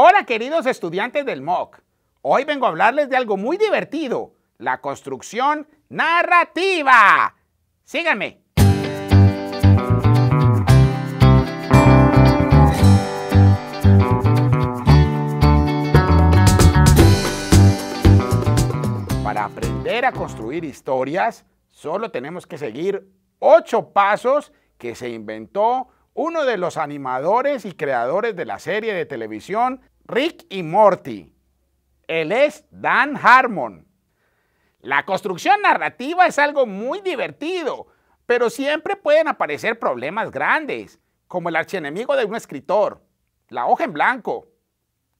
Hola queridos estudiantes del MOOC. Hoy vengo a hablarles de algo muy divertido, la construcción narrativa. Síganme. Para aprender a construir historias, solo tenemos que seguir ocho pasos que se inventó uno de los animadores y creadores de la serie de televisión Rick y Morty. Él es Dan Harmon. La construcción narrativa es algo muy divertido, pero siempre pueden aparecer problemas grandes, como el archienemigo de un escritor, la hoja en blanco.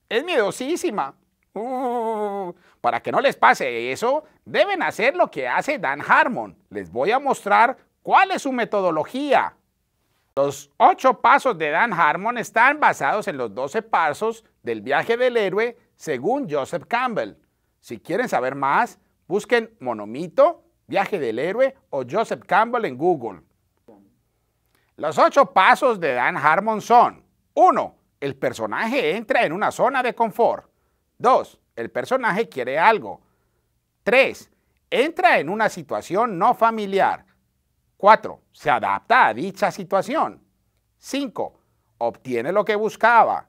Es miedosísima. Uh, para que no les pase eso, deben hacer lo que hace Dan Harmon. Les voy a mostrar cuál es su metodología. Los ocho pasos de Dan Harmon están basados en los doce pasos del viaje del héroe según Joseph Campbell. Si quieren saber más, busquen Monomito, Viaje del Héroe o Joseph Campbell en Google. Los ocho pasos de Dan Harmon son 1. El personaje entra en una zona de confort. 2. El personaje quiere algo. 3. Entra en una situación no familiar. 4. se adapta a dicha situación. 5. obtiene lo que buscaba.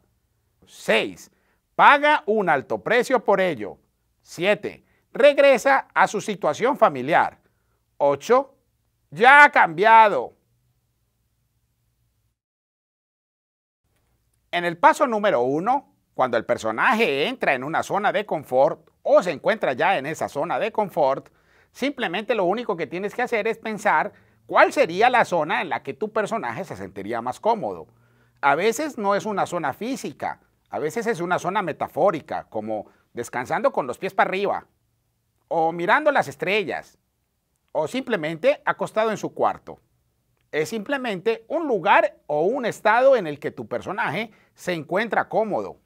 6. paga un alto precio por ello. 7. regresa a su situación familiar. 8. ya ha cambiado. En el paso número uno, cuando el personaje entra en una zona de confort o se encuentra ya en esa zona de confort, simplemente lo único que tienes que hacer es pensar ¿Cuál sería la zona en la que tu personaje se sentiría más cómodo? A veces no es una zona física, a veces es una zona metafórica, como descansando con los pies para arriba, o mirando las estrellas, o simplemente acostado en su cuarto. Es simplemente un lugar o un estado en el que tu personaje se encuentra cómodo.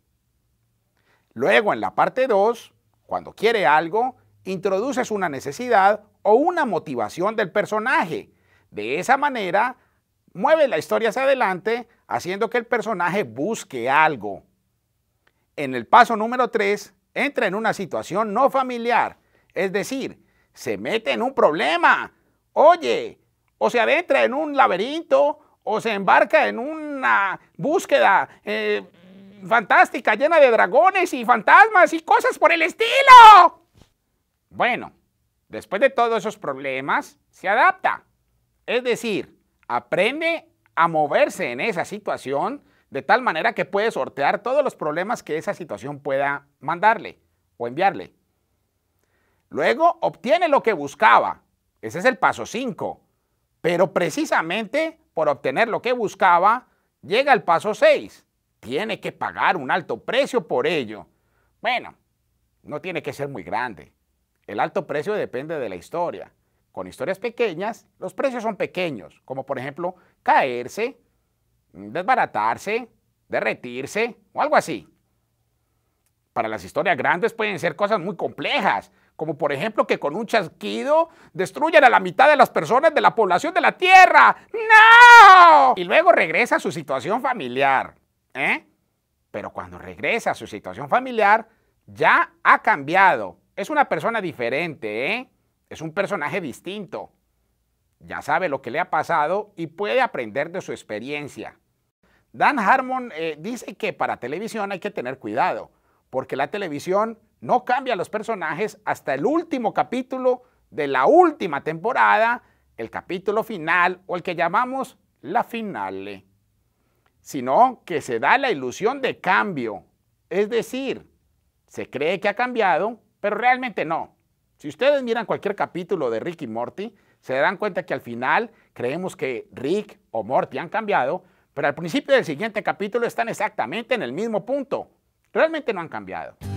Luego, en la parte 2, cuando quiere algo, introduces una necesidad o una motivación del personaje de esa manera, mueve la historia hacia adelante, haciendo que el personaje busque algo. En el paso número 3, entra en una situación no familiar, es decir, se mete en un problema. Oye, o se adentra en un laberinto, o se embarca en una búsqueda eh, fantástica llena de dragones y fantasmas y cosas por el estilo. Bueno, después de todos esos problemas, se adapta. Es decir, aprende a moverse en esa situación de tal manera que puede sortear todos los problemas que esa situación pueda mandarle o enviarle. Luego obtiene lo que buscaba. Ese es el paso 5. Pero precisamente por obtener lo que buscaba, llega el paso 6. Tiene que pagar un alto precio por ello. Bueno, no tiene que ser muy grande. El alto precio depende de la historia con historias pequeñas, los precios son pequeños, como por ejemplo caerse, desbaratarse, derretirse o algo así. Para las historias grandes pueden ser cosas muy complejas, como por ejemplo que con un chasquido destruyan a la mitad de las personas de la población de la Tierra. ¡No! Y luego regresa a su situación familiar. ¿Eh? Pero cuando regresa a su situación familiar, ya ha cambiado. Es una persona diferente, ¿eh? Es un personaje distinto. Ya sabe lo que le ha pasado y puede aprender de su experiencia. Dan Harmon eh, dice que para televisión hay que tener cuidado, porque la televisión no cambia los personajes hasta el último capítulo de la última temporada, el capítulo final o el que llamamos la finale, sino que se da la ilusión de cambio. Es decir, se cree que ha cambiado, pero realmente no. Si ustedes miran cualquier capítulo de Rick y Morty, se darán cuenta que al final creemos que Rick o Morty han cambiado, pero al principio del siguiente capítulo están exactamente en el mismo punto. Realmente no han cambiado.